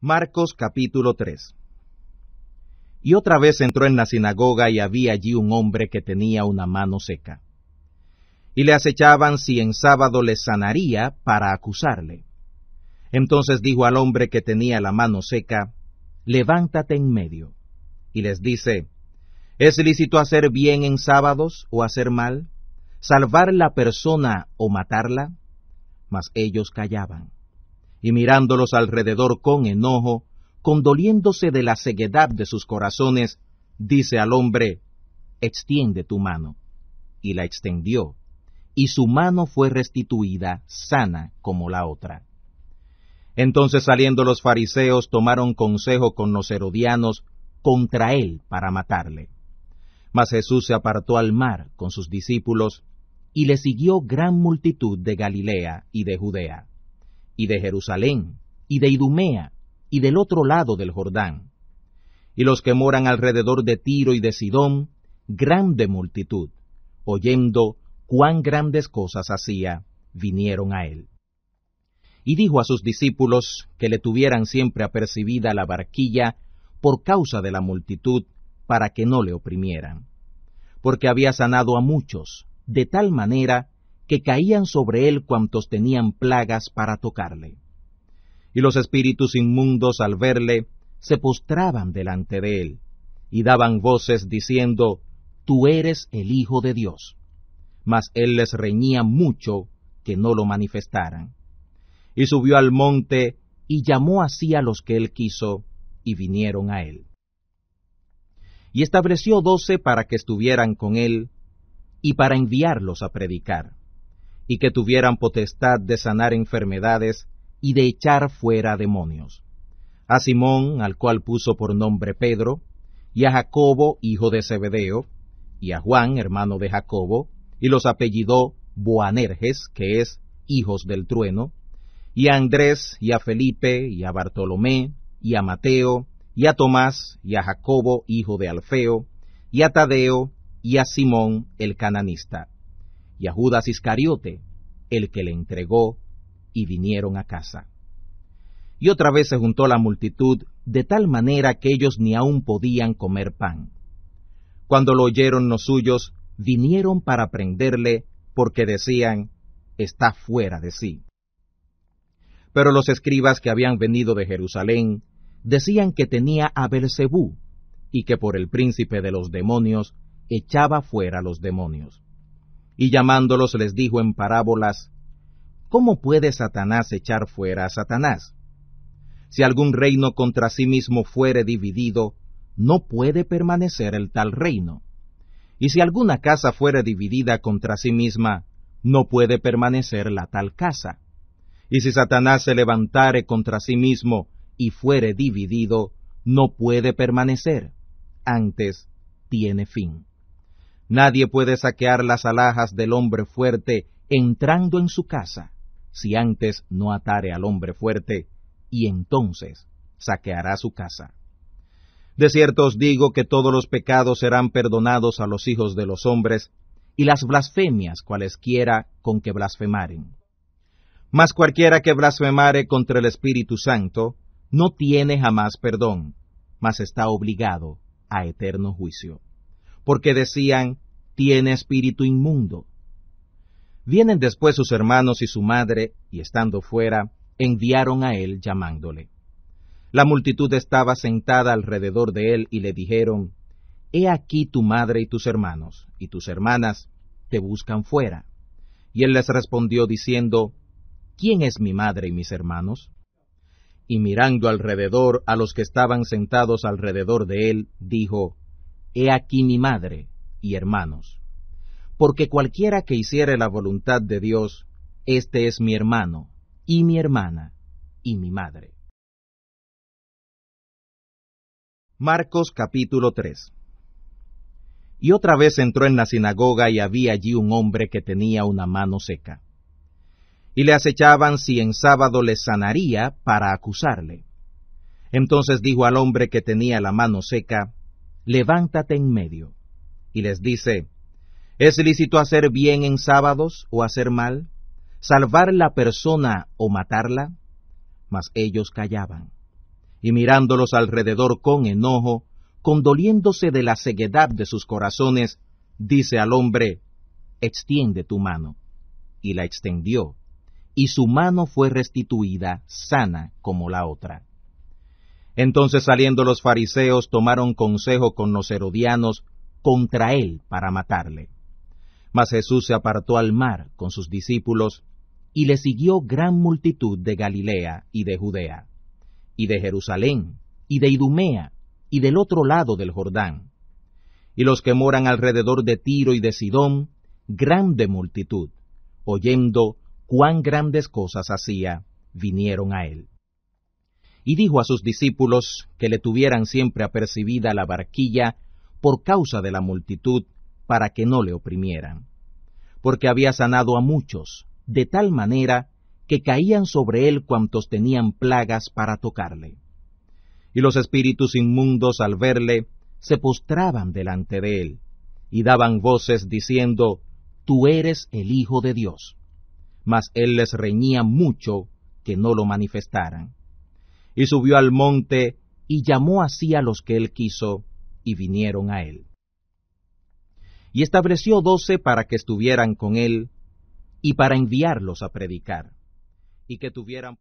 Marcos capítulo 3 Y otra vez entró en la sinagoga y había allí un hombre que tenía una mano seca. Y le acechaban si en sábado le sanaría para acusarle. Entonces dijo al hombre que tenía la mano seca, Levántate en medio. Y les dice, ¿Es lícito hacer bien en sábados o hacer mal? ¿Salvar la persona o matarla? Mas ellos callaban y mirándolos alrededor con enojo, condoliéndose de la ceguedad de sus corazones, dice al hombre, Extiende tu mano. Y la extendió, y su mano fue restituida sana como la otra. Entonces saliendo los fariseos tomaron consejo con los herodianos contra él para matarle. Mas Jesús se apartó al mar con sus discípulos, y le siguió gran multitud de Galilea y de Judea y de Jerusalén, y de Idumea, y del otro lado del Jordán, y los que moran alrededor de Tiro y de Sidón, grande multitud, oyendo cuán grandes cosas hacía, vinieron a él. Y dijo a sus discípulos que le tuvieran siempre apercibida la barquilla por causa de la multitud, para que no le oprimieran. Porque había sanado a muchos, de tal manera que caían sobre él cuantos tenían plagas para tocarle. Y los espíritus inmundos al verle se postraban delante de él, y daban voces diciendo, Tú eres el Hijo de Dios. Mas él les reñía mucho que no lo manifestaran. Y subió al monte, y llamó así a los que él quiso, y vinieron a él. Y estableció doce para que estuvieran con él, y para enviarlos a predicar y que tuvieran potestad de sanar enfermedades y de echar fuera demonios. A Simón, al cual puso por nombre Pedro, y a Jacobo, hijo de Zebedeo, y a Juan, hermano de Jacobo, y los apellidó Boanerges, que es hijos del trueno, y a Andrés, y a Felipe, y a Bartolomé, y a Mateo, y a Tomás, y a Jacobo, hijo de Alfeo, y a Tadeo, y a Simón el cananista, y a Judas Iscariote, el que le entregó, y vinieron a casa. Y otra vez se juntó la multitud, de tal manera que ellos ni aun podían comer pan. Cuando lo oyeron los suyos, vinieron para prenderle, porque decían, está fuera de sí. Pero los escribas que habían venido de Jerusalén decían que tenía a Belcebú y que por el príncipe de los demonios echaba fuera a los demonios y llamándolos les dijo en parábolas, ¿Cómo puede Satanás echar fuera a Satanás? Si algún reino contra sí mismo fuere dividido, no puede permanecer el tal reino. Y si alguna casa fuere dividida contra sí misma, no puede permanecer la tal casa. Y si Satanás se levantare contra sí mismo y fuere dividido, no puede permanecer, antes tiene fin. Nadie puede saquear las alhajas del hombre fuerte entrando en su casa, si antes no atare al hombre fuerte, y entonces saqueará su casa. De cierto os digo que todos los pecados serán perdonados a los hijos de los hombres, y las blasfemias cualesquiera con que blasfemaren. Mas cualquiera que blasfemare contra el Espíritu Santo, no tiene jamás perdón, mas está obligado a eterno juicio porque decían, tiene espíritu inmundo. Vienen después sus hermanos y su madre, y estando fuera, enviaron a él llamándole. La multitud estaba sentada alrededor de él y le dijeron, He aquí tu madre y tus hermanos, y tus hermanas te buscan fuera. Y él les respondió diciendo, ¿Quién es mi madre y mis hermanos? Y mirando alrededor a los que estaban sentados alrededor de él, dijo, He aquí mi madre y hermanos. Porque cualquiera que hiciere la voluntad de Dios, este es mi hermano y mi hermana y mi madre. Marcos capítulo 3 Y otra vez entró en la sinagoga y había allí un hombre que tenía una mano seca. Y le acechaban si en sábado le sanaría para acusarle. Entonces dijo al hombre que tenía la mano seca, levántate en medio. Y les dice, ¿es lícito hacer bien en sábados o hacer mal? ¿Salvar la persona o matarla? Mas ellos callaban. Y mirándolos alrededor con enojo, condoliéndose de la ceguedad de sus corazones, dice al hombre, extiende tu mano. Y la extendió, y su mano fue restituida sana como la otra. Entonces saliendo los fariseos tomaron consejo con los herodianos contra él para matarle. Mas Jesús se apartó al mar con sus discípulos, y le siguió gran multitud de Galilea y de Judea, y de Jerusalén, y de Idumea, y del otro lado del Jordán. Y los que moran alrededor de Tiro y de Sidón, grande multitud, oyendo cuán grandes cosas hacía, vinieron a él y dijo a sus discípulos que le tuvieran siempre apercibida la barquilla por causa de la multitud, para que no le oprimieran. Porque había sanado a muchos, de tal manera que caían sobre él cuantos tenían plagas para tocarle. Y los espíritus inmundos al verle se postraban delante de él, y daban voces diciendo, Tú eres el Hijo de Dios. Mas él les reñía mucho que no lo manifestaran y subió al monte, y llamó así a los que él quiso, y vinieron a él. Y estableció doce para que estuvieran con él, y para enviarlos a predicar, y que tuvieran